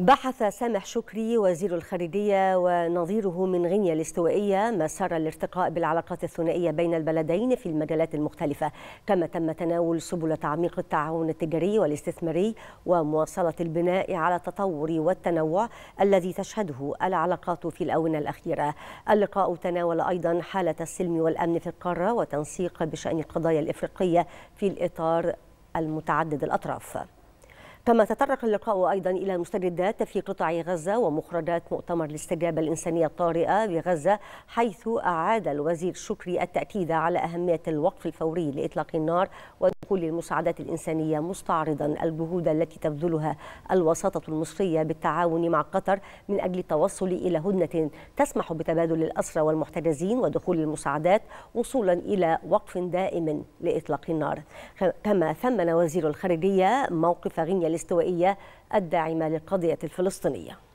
بحث سامح شكري وزير الخارجية ونظيره من غينيا الاستوائية مسار الارتقاء بالعلاقات الثنائية بين البلدين في المجالات المختلفة كما تم تناول سبل تعميق التعاون التجاري والاستثماري ومواصلة البناء على التطور والتنوع الذي تشهده العلاقات في الآونة الأخيرة اللقاء تناول أيضا حالة السلم والأمن في القارة وتنسيق بشأن القضايا الإفريقية في الإطار المتعدد الأطراف كما تطرق اللقاء أيضا إلى مستجدات في قطاع غزة ومخرجات مؤتمر الاستجابة الإنسانية الطارئة بغزة حيث أعاد الوزير شكري التأكيد على أهمية الوقف الفوري لإطلاق النار ودخول المساعدات الإنسانية مستعرضا الجهود التي تبذلها الوساطة المصرية بالتعاون مع قطر من أجل التوصل إلى هدنة تسمح بتبادل الأسرى والمحتجزين ودخول المساعدات وصولا إلى وقف دائم لإطلاق النار كما ثمن وزير الخارجية موقف غينيا الاستوائية الداعمة للقضية الفلسطينية